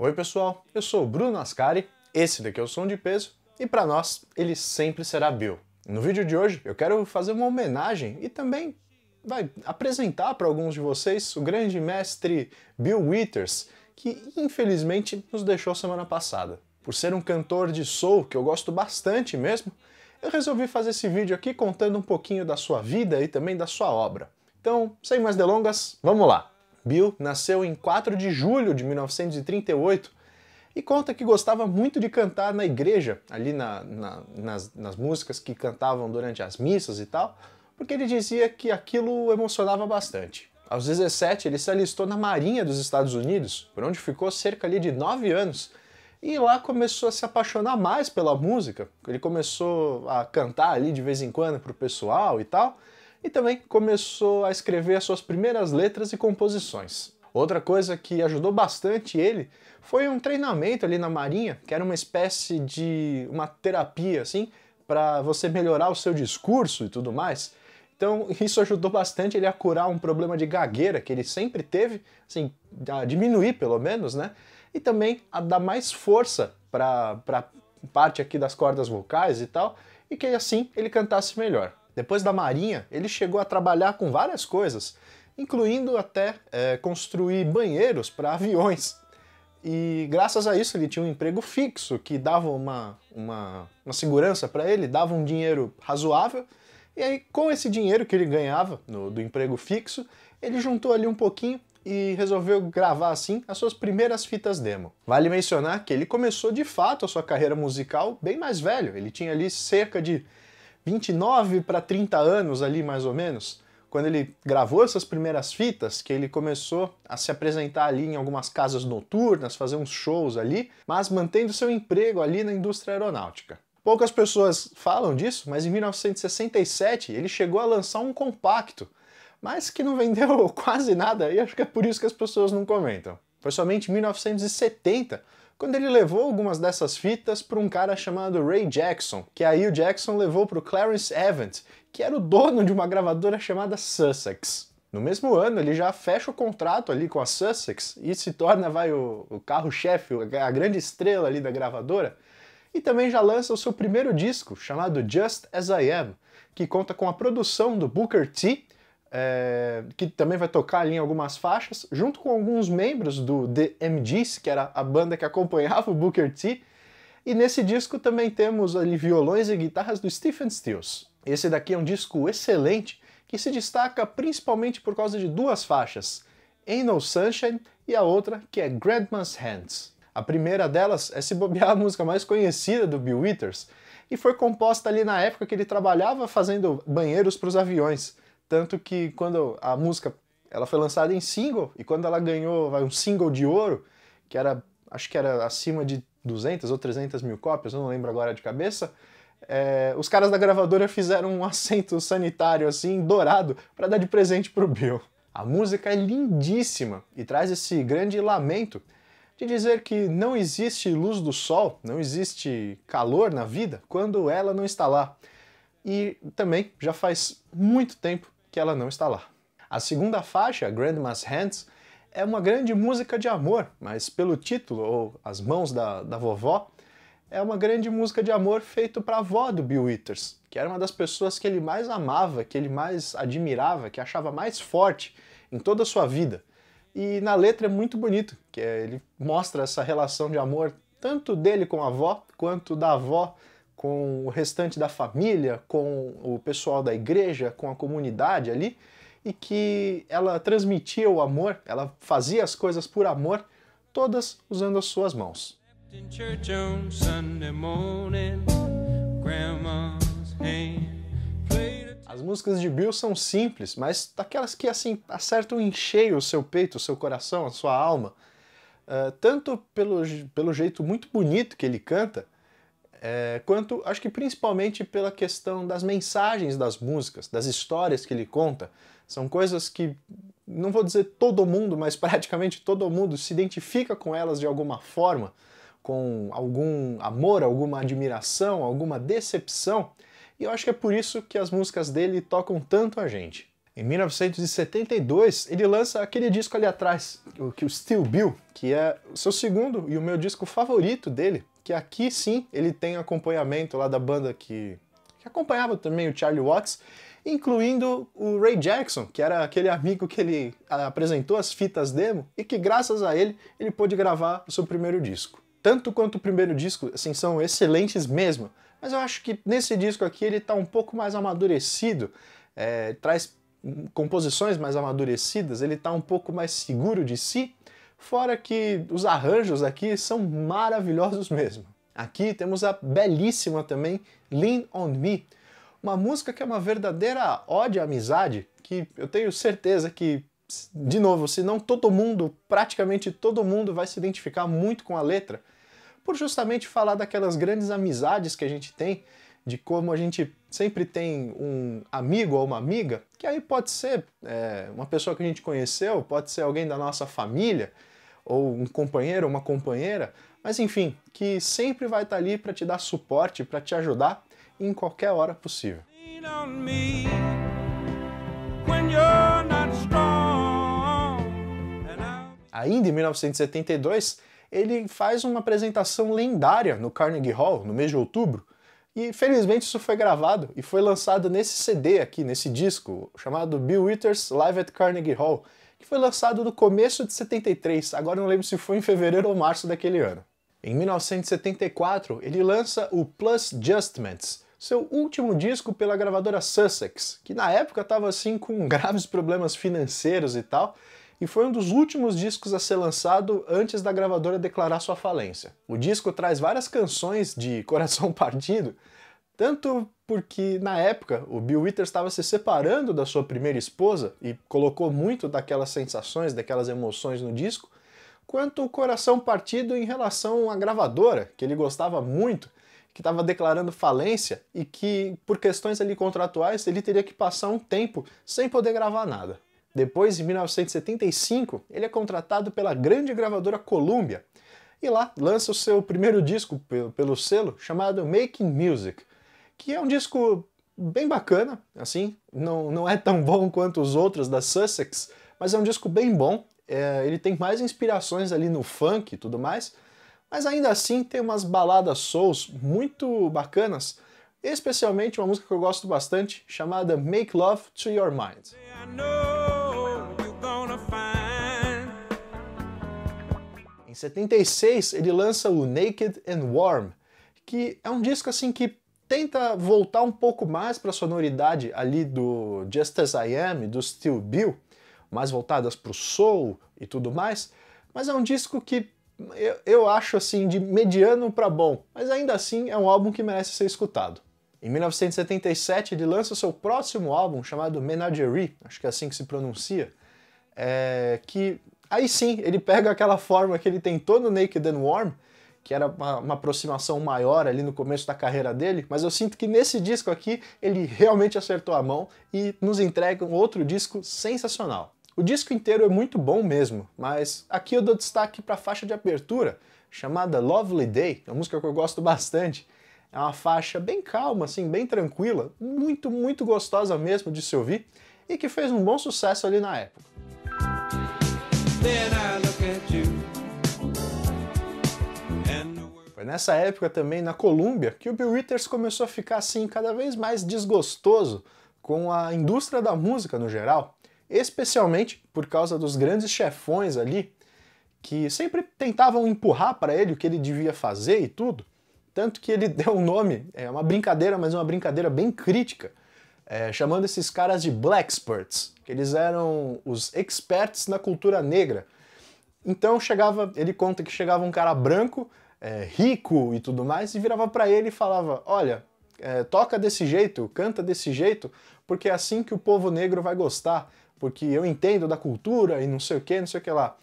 Oi pessoal, eu sou o Bruno Ascari, esse daqui é o Som de Peso, e para nós ele sempre será Bill. No vídeo de hoje eu quero fazer uma homenagem e também vai apresentar para alguns de vocês o grande mestre Bill Withers, que infelizmente nos deixou semana passada. Por ser um cantor de soul que eu gosto bastante mesmo, eu resolvi fazer esse vídeo aqui contando um pouquinho da sua vida e também da sua obra. Então, sem mais delongas, vamos lá! Bill nasceu em 4 de julho de 1938 e conta que gostava muito de cantar na igreja, ali na, na, nas, nas músicas que cantavam durante as missas e tal, porque ele dizia que aquilo o emocionava bastante. Aos 17, ele se alistou na Marinha dos Estados Unidos, por onde ficou cerca ali de 9 anos, e lá começou a se apaixonar mais pela música. Ele começou a cantar ali de vez em quando para o pessoal e tal, e também começou a escrever as suas primeiras letras e composições. Outra coisa que ajudou bastante ele foi um treinamento ali na Marinha, que era uma espécie de uma terapia assim, para você melhorar o seu discurso e tudo mais. Então, isso ajudou bastante ele a curar um problema de gagueira que ele sempre teve, assim, a diminuir pelo menos, né? E também a dar mais força para parte aqui das cordas vocais e tal, e que assim ele cantasse melhor. Depois da Marinha, ele chegou a trabalhar com várias coisas, incluindo até é, construir banheiros para aviões. E graças a isso ele tinha um emprego fixo que dava uma, uma, uma segurança para ele, dava um dinheiro razoável. E aí, com esse dinheiro que ele ganhava no, do emprego fixo, ele juntou ali um pouquinho e resolveu gravar assim as suas primeiras fitas demo. Vale mencionar que ele começou de fato a sua carreira musical bem mais velho, ele tinha ali cerca de 29 para 30 anos ali mais ou menos, quando ele gravou essas primeiras fitas, que ele começou a se apresentar ali em algumas casas noturnas, fazer uns shows ali, mas mantendo seu emprego ali na indústria aeronáutica. Poucas pessoas falam disso, mas em 1967 ele chegou a lançar um compacto, mas que não vendeu quase nada e acho que é por isso que as pessoas não comentam. Foi somente em 1970 quando ele levou algumas dessas fitas para um cara chamado Ray Jackson, que aí o Jackson levou para o Clarence Evans, que era o dono de uma gravadora chamada Sussex. No mesmo ano, ele já fecha o contrato ali com a Sussex e se torna vai, o, o carro-chefe, a grande estrela ali da gravadora, e também já lança o seu primeiro disco, chamado Just As I Am, que conta com a produção do Booker T é, que também vai tocar ali em algumas faixas, junto com alguns membros do The MGs, que era a banda que acompanhava o Booker T. E nesse disco também temos ali violões e guitarras do Stephen Stills. Esse daqui é um disco excelente que se destaca principalmente por causa de duas faixas, Ain't No Sunshine e a outra que é Grandma's Hands. A primeira delas é se bobear a música mais conhecida do Bill Withers e foi composta ali na época que ele trabalhava fazendo banheiros para os aviões. Tanto que quando a música ela foi lançada em single e quando ela ganhou vai, um single de ouro, que era, acho que era acima de 200 ou 300 mil cópias, não lembro agora de cabeça, é, os caras da gravadora fizeram um assento sanitário assim, dourado, para dar de presente pro Bill. A música é lindíssima e traz esse grande lamento de dizer que não existe luz do sol, não existe calor na vida quando ela não está lá. E também já faz muito tempo que ela não está lá. A segunda faixa, Grandma's Hands, é uma grande música de amor, mas pelo título, ou As Mãos da, da Vovó, é uma grande música de amor feita para a avó do Bill Withers, que era uma das pessoas que ele mais amava, que ele mais admirava, que achava mais forte em toda a sua vida. E na letra é muito bonito, que é, ele mostra essa relação de amor tanto dele com a avó, quanto da avó com o restante da família, com o pessoal da igreja, com a comunidade ali, e que ela transmitia o amor, ela fazia as coisas por amor, todas usando as suas mãos. As músicas de Bill são simples, mas daquelas que assim acertam em cheio o seu peito, o seu coração, a sua alma. Uh, tanto pelo, pelo jeito muito bonito que ele canta, é, quanto, acho que principalmente pela questão das mensagens das músicas, das histórias que ele conta. São coisas que, não vou dizer todo mundo, mas praticamente todo mundo se identifica com elas de alguma forma, com algum amor, alguma admiração, alguma decepção. E eu acho que é por isso que as músicas dele tocam tanto a gente. Em 1972, ele lança aquele disco ali atrás, o Still Bill, que é o seu segundo e o meu disco favorito dele, que aqui sim ele tem acompanhamento lá da banda que, que acompanhava também o Charlie Watts, incluindo o Ray Jackson, que era aquele amigo que ele ah, apresentou as fitas demo e que graças a ele ele pôde gravar o seu primeiro disco. Tanto quanto o primeiro disco, assim, são excelentes mesmo, mas eu acho que nesse disco aqui ele está um pouco mais amadurecido, é, traz hum, composições mais amadurecidas, ele está um pouco mais seguro de si Fora que os arranjos aqui são maravilhosos mesmo. Aqui temos a belíssima também Lean On Me, uma música que é uma verdadeira ode à amizade, que eu tenho certeza que, de novo, se não todo mundo, praticamente todo mundo vai se identificar muito com a letra, por justamente falar daquelas grandes amizades que a gente tem, de como a gente sempre tem um amigo ou uma amiga, que aí pode ser é, uma pessoa que a gente conheceu, pode ser alguém da nossa família, ou um companheiro, uma companheira, mas enfim, que sempre vai estar tá ali para te dar suporte, para te ajudar em qualquer hora possível. Ainda em 1972, ele faz uma apresentação lendária no Carnegie Hall, no mês de outubro, e felizmente isso foi gravado e foi lançado nesse CD aqui, nesse disco, chamado Bill Withers Live at Carnegie Hall, foi lançado no começo de 73, agora não lembro se foi em fevereiro ou março daquele ano. Em 1974, ele lança o Plus Justments, seu último disco pela gravadora Sussex, que na época estava assim com graves problemas financeiros e tal, e foi um dos últimos discos a ser lançado antes da gravadora declarar sua falência. O disco traz várias canções de coração partido, tanto porque na época o Bill Withers estava se separando da sua primeira esposa e colocou muito daquelas sensações, daquelas emoções no disco, quanto o coração partido em relação à gravadora, que ele gostava muito, que estava declarando falência e que, por questões ali contratuais, ele teria que passar um tempo sem poder gravar nada. Depois, em 1975, ele é contratado pela grande gravadora Columbia e lá lança o seu primeiro disco pelo selo chamado Making Music que é um disco bem bacana, assim, não, não é tão bom quanto os outros da Sussex, mas é um disco bem bom, é, ele tem mais inspirações ali no funk e tudo mais, mas ainda assim tem umas baladas souls muito bacanas, especialmente uma música que eu gosto bastante, chamada Make Love to Your Mind. Em 76, ele lança o Naked and Warm, que é um disco assim que tenta voltar um pouco mais para a sonoridade ali do Just As I Am, do Steel Bill, mais voltadas para o soul e tudo mais, mas é um disco que eu, eu acho assim de mediano para bom, mas ainda assim é um álbum que merece ser escutado. Em 1977 ele lança seu próximo álbum chamado Menagerie, acho que é assim que se pronuncia, é, que aí sim ele pega aquela forma que ele tentou no Naked and Warm, que era uma, uma, aproximação maior ali no começo da carreira dele, mas eu sinto que nesse disco aqui ele realmente acertou a mão e nos entrega um outro disco sensacional. O disco inteiro é muito bom mesmo, mas aqui eu dou destaque para a faixa de abertura, chamada Lovely Day, é uma música que eu gosto bastante. É uma faixa bem calma, assim, bem tranquila, muito, muito gostosa mesmo de se ouvir e que fez um bom sucesso ali na época. nessa época também na Colômbia que o Bill Withers começou a ficar assim cada vez mais desgostoso com a indústria da música no geral, especialmente por causa dos grandes chefões ali que sempre tentavam empurrar para ele o que ele devia fazer e tudo, tanto que ele deu um nome, é uma brincadeira, mas uma brincadeira bem crítica, é, chamando esses caras de blackspurts, que eles eram os experts na cultura negra. Então chegava, ele conta que chegava um cara branco é, rico e tudo mais, e virava para ele e falava: Olha, é, toca desse jeito, canta desse jeito, porque é assim que o povo negro vai gostar, porque eu entendo da cultura e não sei o que, não sei o que lá.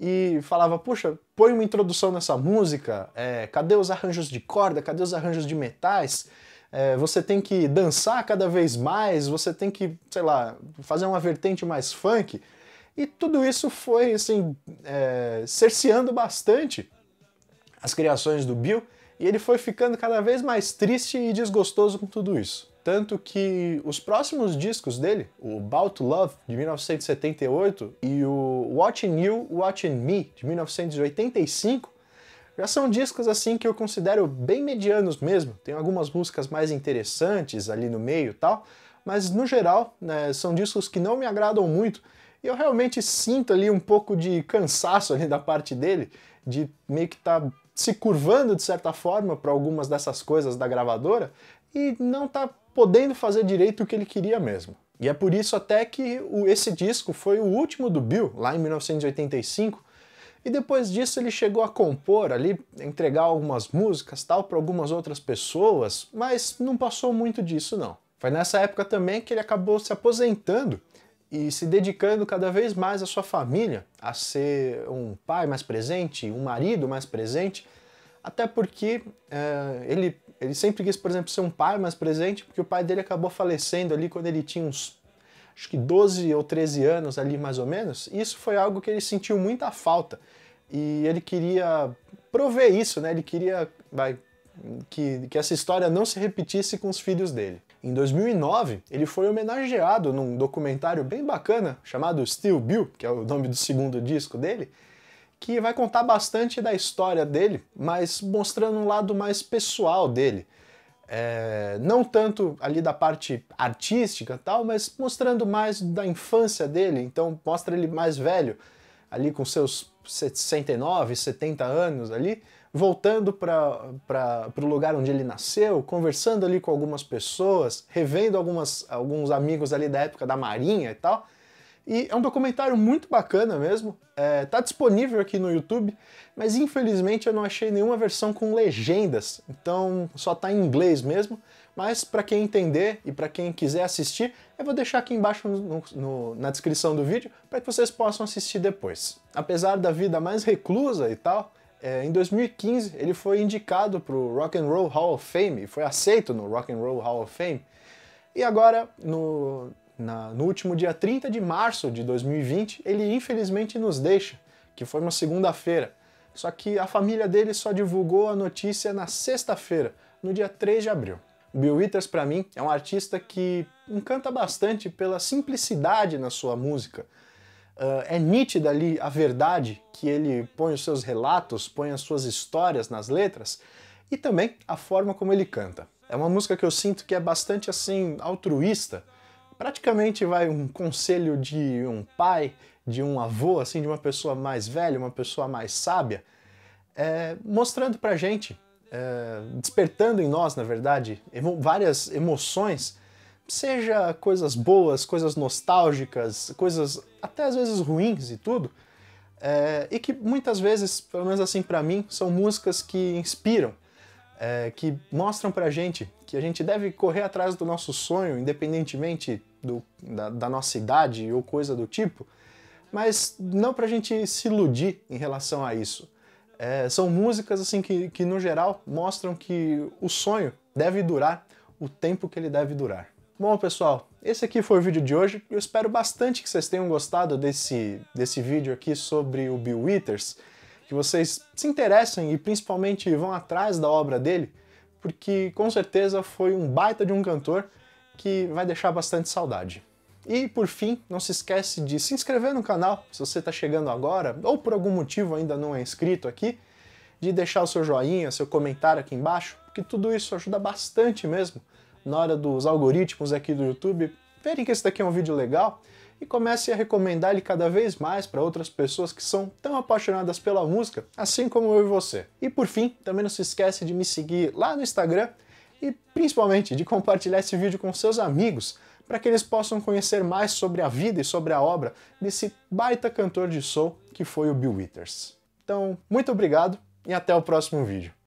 E falava: Puxa, põe uma introdução nessa música, é, cadê os arranjos de corda, cadê os arranjos de metais? É, você tem que dançar cada vez mais, você tem que, sei lá, fazer uma vertente mais funk. E tudo isso foi, assim, é, cerceando bastante as criações do Bill, e ele foi ficando cada vez mais triste e desgostoso com tudo isso. Tanto que os próximos discos dele, o About to Love, de 1978, e o Watching You, Watching Me, de 1985, já são discos assim que eu considero bem medianos mesmo. Tem algumas músicas mais interessantes ali no meio e tal, mas no geral né, são discos que não me agradam muito. E eu realmente sinto ali um pouco de cansaço ali da parte dele, de meio que estar tá se curvando de certa forma para algumas dessas coisas da gravadora e não tá podendo fazer direito o que ele queria mesmo. E é por isso até que esse disco foi o último do Bill, lá em 1985, e depois disso ele chegou a compor ali, entregar algumas músicas tal para algumas outras pessoas, mas não passou muito disso não. Foi nessa época também que ele acabou se aposentando e se dedicando cada vez mais à sua família, a ser um pai mais presente, um marido mais presente, até porque é, ele, ele sempre quis, por exemplo, ser um pai mais presente, porque o pai dele acabou falecendo ali quando ele tinha uns acho que 12 ou 13 anos ali mais ou menos, e isso foi algo que ele sentiu muita falta. E ele queria prover isso, né? Ele queria vai, que, que essa história não se repetisse com os filhos dele. Em 2009, ele foi homenageado num documentário bem bacana chamado Steel Bill, que é o nome do segundo disco dele, que vai contar bastante da história dele, mas mostrando um lado mais pessoal dele. É, não tanto ali da parte artística tal, mas mostrando mais da infância dele, então mostra ele mais velho, ali com seus 69, 70 anos ali, voltando para o lugar onde ele nasceu, conversando ali com algumas pessoas, revendo algumas, alguns amigos ali da época da Marinha e tal. E é um documentário muito bacana mesmo. É, tá disponível aqui no YouTube, mas infelizmente eu não achei nenhuma versão com legendas, então só tá em inglês mesmo. Mas para quem entender e para quem quiser assistir, eu vou deixar aqui embaixo no, no, na descrição do vídeo para que vocês possam assistir depois. Apesar da vida mais reclusa e tal, é, em 2015, ele foi indicado para o Rock and Roll Hall of Fame, foi aceito no Rock and Roll Hall of Fame. E agora, no, na, no último dia 30 de março de 2020, ele infelizmente nos deixa, que foi uma segunda-feira. Só que a família dele só divulgou a notícia na sexta-feira, no dia 3 de abril. Bill Withers, para mim, é um artista que encanta bastante pela simplicidade na sua música, Uh, é nítida ali a verdade que ele põe os seus relatos, põe as suas histórias nas letras e também a forma como ele canta. É uma música que eu sinto que é bastante assim altruísta, praticamente vai um conselho de um pai, de um avô, assim, de uma pessoa mais velha, uma pessoa mais sábia, é, mostrando pra gente, é, despertando em nós, na verdade, emo várias emoções seja coisas boas, coisas nostálgicas, coisas até às vezes ruins e tudo, é, e que muitas vezes, pelo menos assim para mim, são músicas que inspiram, é, que mostram a gente que a gente deve correr atrás do nosso sonho, independentemente do, da, da, nossa idade ou coisa do tipo, mas não para a gente se iludir em relação a isso. É, são músicas assim que, que, no geral, mostram que o sonho deve durar o tempo que ele deve durar. Bom, pessoal, esse aqui foi o vídeo de hoje. Eu espero bastante que vocês tenham gostado desse, desse vídeo aqui sobre o Bill Withers, que vocês se interessem e principalmente vão atrás da obra dele, porque com certeza foi um baita de um cantor que vai deixar bastante saudade. E por fim, não se esquece de se inscrever no canal, se você está chegando agora ou por algum motivo ainda não é inscrito aqui, de deixar o seu joinha, seu comentário aqui embaixo, porque tudo isso ajuda bastante mesmo na hora dos algoritmos aqui do YouTube verem que esse daqui é um vídeo legal e comece a recomendar ele cada vez mais para outras pessoas que são tão apaixonadas pela música, assim como eu e você. E por fim, também não se esquece de me seguir lá no Instagram e principalmente de compartilhar esse vídeo com seus amigos para que eles possam conhecer mais sobre a vida e sobre a obra desse baita cantor de soul que foi o Bill Withers. Então, muito obrigado e até o próximo vídeo.